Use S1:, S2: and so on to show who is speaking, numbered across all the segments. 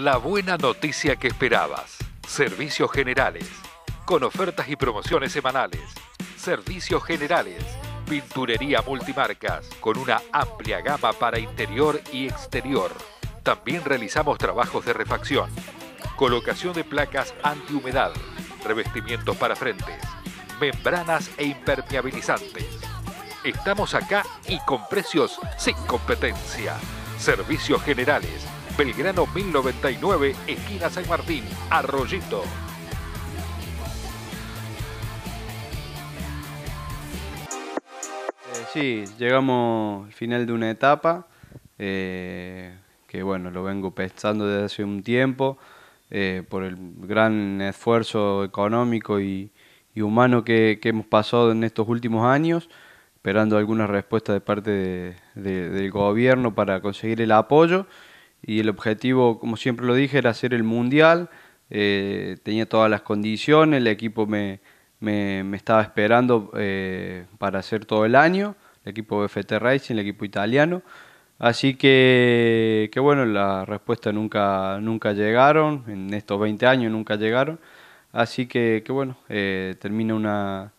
S1: La buena noticia que esperabas. Servicios generales. Con ofertas y promociones semanales. Servicios generales. Pinturería multimarcas con una amplia gama para interior y exterior. También realizamos trabajos de refacción. Colocación de placas antihumedad. Revestimientos para frentes. Membranas e impermeabilizantes. Estamos acá y con precios sin competencia. Servicios generales Belgrano 1099, esquina San Martín, Arroyito. Eh, sí, llegamos al final de una etapa eh, que bueno, lo vengo pensando desde hace un tiempo eh, por el gran esfuerzo económico y, humano que, hemos pasado en estos últimos años, esperando alguna respuesta de parte del gobierno para conseguir el apoyo y el objetivo, como siempre lo dije, era hacer el mundial. Eh, tenía todas las condiciones, el equipo me, estaba esperando eh, para hacer todo el año, el equipo BFT Racing, el equipo italiano. Así que, que bueno, la respuesta nunca, nunca llegaron, en estos 20 años nunca llegaron. Así que, bueno, eh, termina una,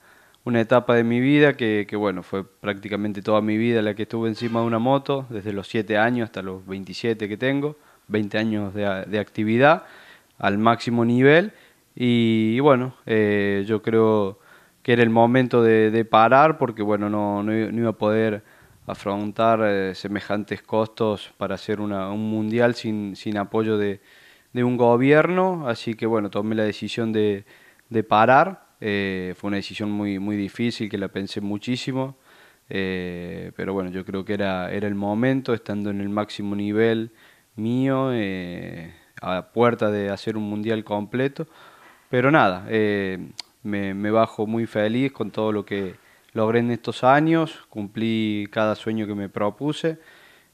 S1: una etapa de mi vida que, bueno, fue prácticamente toda mi vida la que estuve encima de una moto, desde los 7 años hasta los 27 que tengo, 20 años de, actividad al máximo nivel. Y, bueno, eh, yo creo que era el momento de, parar porque, bueno, no, no, iba a poder afrontar eh, semejantes costos para hacer un mundial sin, apoyo de, un gobierno. Así que, bueno, tomé la decisión de, de parar eh, fue una decisión muy, muy difícil, que la pensé muchísimo, eh, pero bueno, yo creo que era, el momento, estando en el máximo nivel mío, eh, a puerta de hacer un mundial completo. Pero nada, me, me, bajo muy feliz con todo lo que logré en estos años, cumplí cada sueño que me propuse.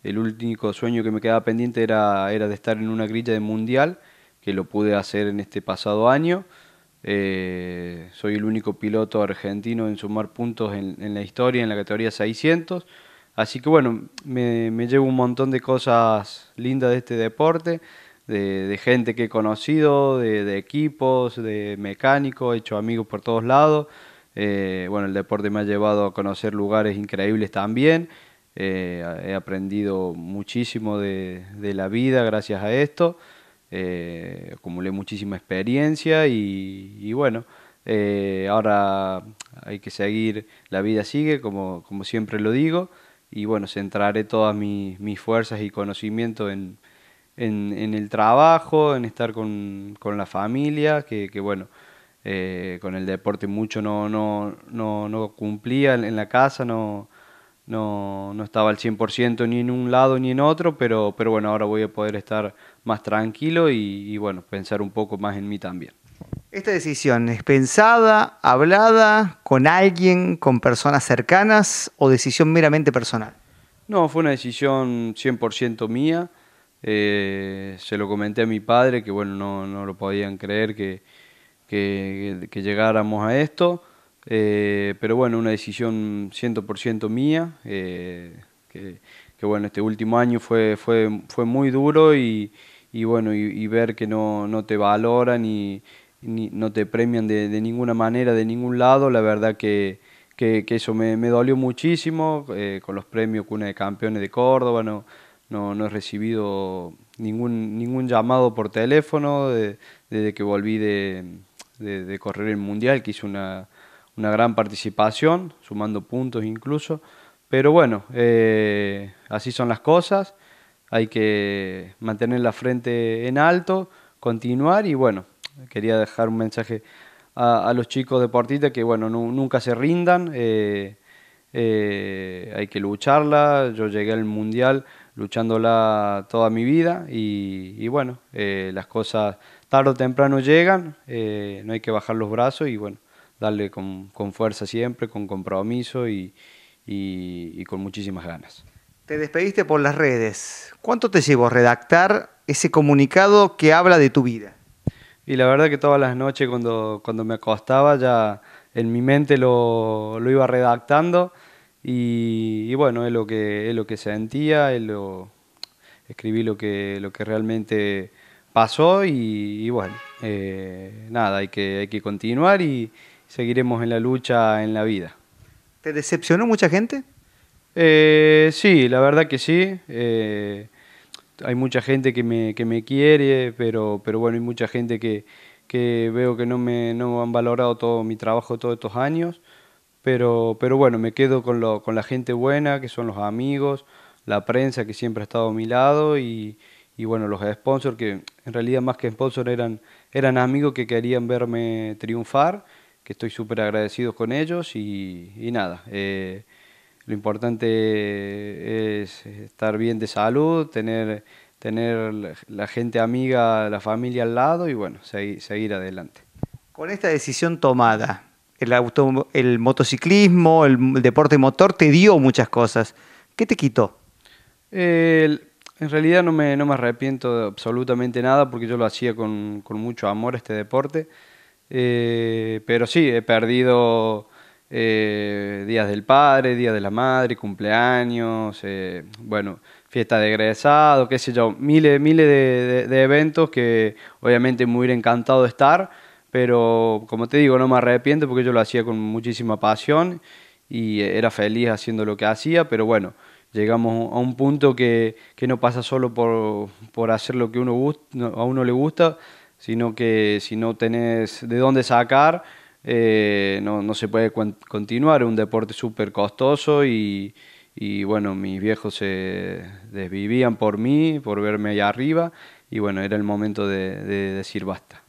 S1: El único sueño que me quedaba pendiente era de estar en una grilla de mundial, que lo pude hacer en este pasado año. Eh, soy el único piloto argentino en sumar puntos en, la historia, en la categoría 600. Así que bueno, me, llevo un montón de cosas lindas de este deporte, de, gente que he conocido, de, equipos, de mecánicos, he hecho amigos por todos lados. Eh, bueno, el deporte me ha llevado a conocer lugares increíbles también. Eh, he aprendido muchísimo de la vida gracias a esto. Eh, acumulé muchísima experiencia y, bueno, eh, ahora hay que seguir, la vida sigue, como, como siempre lo digo, y bueno, centraré todas mis, fuerzas y conocimientos en, en, el trabajo, en estar con, con la familia, que, bueno, eh, con el deporte mucho no, no, no, no cumplía en la casa, no, no, no estaba al 100% ni en un lado ni en otro, pero, pero bueno, ahora voy a poder estar más tranquilo y, bueno, pensar un poco más en mí también.
S2: ¿Esta decisión es pensada, hablada, con alguien, con personas cercanas o decisión meramente personal?
S1: No, fue una decisión 100% mía. Eh, se lo comenté a mi padre, que bueno, no, no lo podían creer que, que llegáramos a esto. Eh, pero bueno, una decisión 100% mía, eh, que, que, bueno, este último año fue, fue, fue muy duro y, y bueno, y, ver que no, no te valoran y, no te premian de, de, ninguna manera, de ningún lado, la verdad que, que, eso me, me, dolió muchísimo, eh, con los premios Cuna de Campeones de Córdoba, no, no, he recibido ningún, ningún llamado por teléfono desde que volví de, de correr el Mundial, que hice una una gran participación, sumando puntos incluso. Pero bueno, eh, así son las cosas. Hay que mantener la frente en alto, continuar y bueno, quería dejar un mensaje a, los chicos deportistas que bueno, nunca se rindan, eh, eh, hay que lucharla. Yo llegué al mundial luchándola toda mi vida y bueno, las cosas tarde o temprano llegan, no hay que bajar los brazos y bueno, darle con, con fuerza siempre, con compromiso y, y, con muchísimas ganas.
S2: Te despediste por las redes. ¿Cuánto te llevó redactar ese comunicado que habla de tu vida?
S1: Y la verdad que todas las noches cuando, cuando me acostaba ya en mi mente lo, lo iba redactando y, bueno, es lo que, es lo que sentía, lo, escribí lo que, lo que realmente pasó y, bueno, eh, nada, hay que, hay que continuar y, seguiremos en la lucha en la vida.
S2: ¿Te decepcionó mucha gente?
S1: Eh, sí, la verdad que sí. Eh, hay mucha gente que me, que me quiere, pero, pero bueno, hay mucha gente que, veo que no me han valorado todo mi trabajo todos estos años. Pero, pero bueno, me quedo con, lo, con la gente buena, que son los amigos, la prensa que siempre ha estado a mi lado y, bueno, los sponsors que en realidad más que sponsors eran, eran amigos que querían verme triunfar que estoy súper agradecido con ellos y, nada, eh, lo importante es estar bien de salud, tener, tener la gente amiga, la familia al lado y bueno, seguir, adelante. Con esta decisión tomada,
S2: el, el motociclismo, el, deporte motor te dio muchas cosas. ¿Qué te quitó?
S1: en realidad no me, no me, arrepiento de absolutamente nada porque yo lo hacía con, con mucho amor este deporte. Eh, pero sí, he perdido eh, días del padre, días de la madre, cumpleaños, eh, bueno, fiesta de egresado, qué sé yo, miles, miles de, eventos que obviamente me hubiera encantado estar, pero como te digo, no me arrepiento porque yo lo hacía con muchísima pasión y era feliz haciendo lo que hacía, pero bueno, llegamos a un punto que, que no pasa solo por, por hacer lo que uno a uno le gusta, sino que si no tenés de dónde sacar, eh, no, se puede continuar. Es un deporte súper costoso y, bueno, mis viejos se desvivían por mí, por verme allá arriba y bueno, era el momento de, decir basta.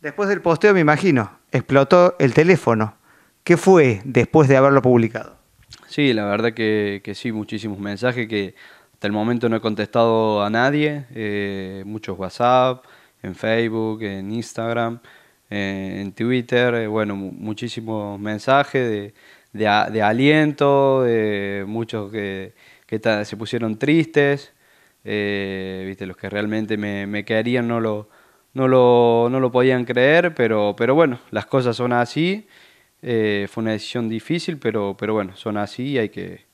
S2: Después del posteo, me imagino, explotó el teléfono. ¿Qué fue después de haberlo publicado?
S1: Sí, la verdad que, sí, muchísimos mensajes que hasta el momento no he contestado a nadie, eh, muchos WhatsApp, en Facebook, en Instagram, eh, en Twitter, eh, bueno, muchísimos mensajes de, de, aliento, de muchos que, se pusieron tristes, eh, viste, los que realmente me, me no lo, no lo, podían creer, pero, pero bueno, las cosas son así, fue una decisión difícil, pero, pero bueno, son así y hay que,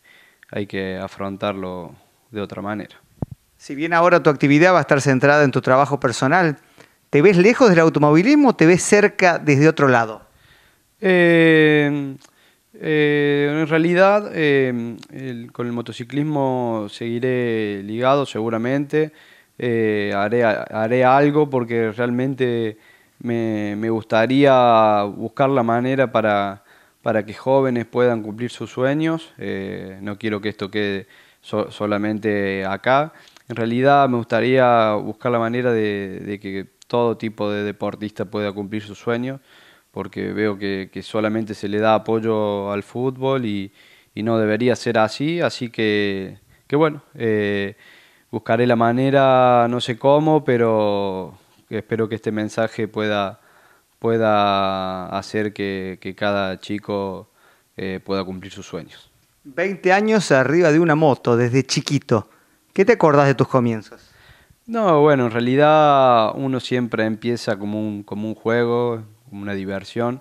S1: hay que afrontarlo de otra manera.
S2: Si bien ahora tu actividad va a estar centrada en tu trabajo personal, ¿te ves lejos del automovilismo o te ves cerca desde otro lado?
S1: Eh, eh, en realidad, eh, con el motociclismo seguiré ligado seguramente. haré, haré algo porque realmente me, gustaría buscar la manera para, que jóvenes puedan cumplir sus sueños. no quiero que esto quede solamente acá. En realidad me gustaría buscar la manera de, que todo tipo de deportista pueda cumplir su sueño, porque veo que, solamente se le da apoyo al fútbol y, no debería ser así, así que, bueno, eh, buscaré la manera, no sé cómo, pero espero que este mensaje pueda, pueda hacer que, cada chico eh, pueda cumplir sus sueños.
S2: 20 años arriba de una moto, desde chiquito. ¿Qué te acordás de tus comienzos?
S1: No, bueno, en realidad uno siempre empieza como un, como un juego, como una diversión,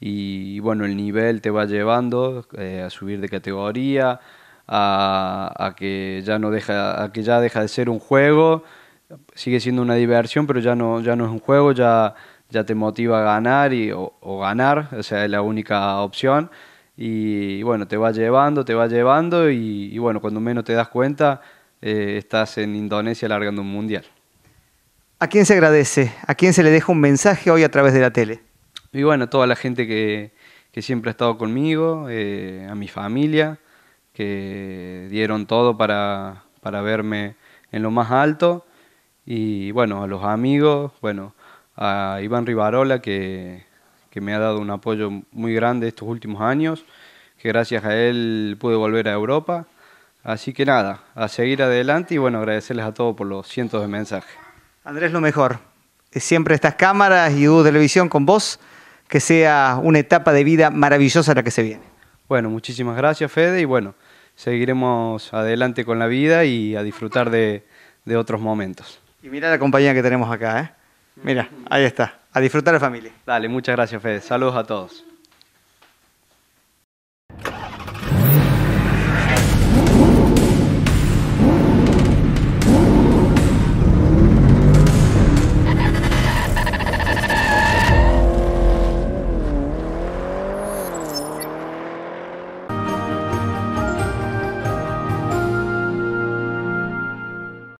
S1: y, bueno, el nivel te va llevando eh, a subir de categoría, a, que ya no deja, a que ya deja de ser un juego, sigue siendo una diversión, pero ya no, ya no es un juego, ya, ya te motiva a ganar y, o, ganar, o sea, es la única opción. Y, bueno, te va llevando, te va llevando y bueno, cuando menos te das cuenta, eh, estás en Indonesia largando un mundial.
S2: ¿A quién se agradece? ¿A quién se le deja un mensaje hoy a través de la tele?
S1: Y bueno, toda la gente que, siempre ha estado conmigo, eh, a mi familia, que dieron todo para, verme en lo más alto. Y bueno, a los amigos, bueno, a Iván Rivarola, que, que, me ha dado un apoyo muy grande estos últimos años, que gracias a él pude volver a Europa Así que nada, a seguir adelante y bueno, agradecerles a todos por los cientos de mensajes.
S2: Andrés, lo mejor. Siempre estas cámaras y Televisión con vos, que sea una etapa de vida maravillosa la que se viene.
S1: Bueno, muchísimas gracias, Fede, y bueno, seguiremos adelante con la vida y a disfrutar de, otros momentos. Y mira la compañía que tenemos acá, ¿eh? Mira, ahí está. A disfrutar la familia. Dale, muchas gracias, Fede. Saludos a todos.